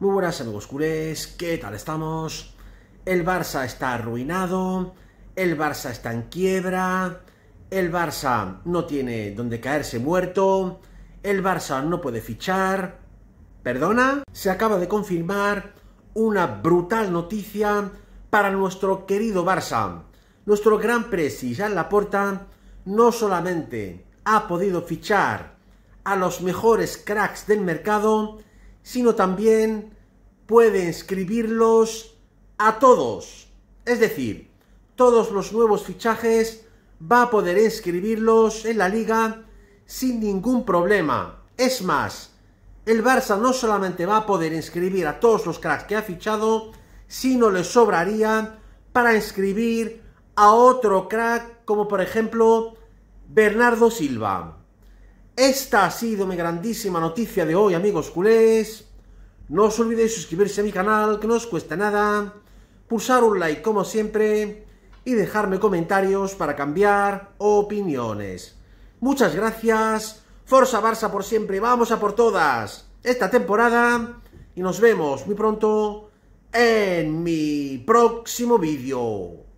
Muy buenas amigos ¿qué tal estamos? El Barça está arruinado, el Barça está en quiebra, el Barça no tiene donde caerse muerto, el Barça no puede fichar. ¿Perdona? Se acaba de confirmar una brutal noticia para nuestro querido Barça. Nuestro gran en la Laporta no solamente ha podido fichar a los mejores cracks del mercado, sino también puede inscribirlos a todos. Es decir, todos los nuevos fichajes va a poder inscribirlos en la liga sin ningún problema. Es más, el Barça no solamente va a poder inscribir a todos los cracks que ha fichado, sino le sobraría para inscribir a otro crack como por ejemplo Bernardo Silva. Esta ha sido mi grandísima noticia de hoy amigos culés. No os olvidéis suscribirse a mi canal, que no os cuesta nada, pulsar un like como siempre y dejarme comentarios para cambiar opiniones. Muchas gracias, Forza Barça por siempre, vamos a por todas esta temporada y nos vemos muy pronto en mi próximo vídeo.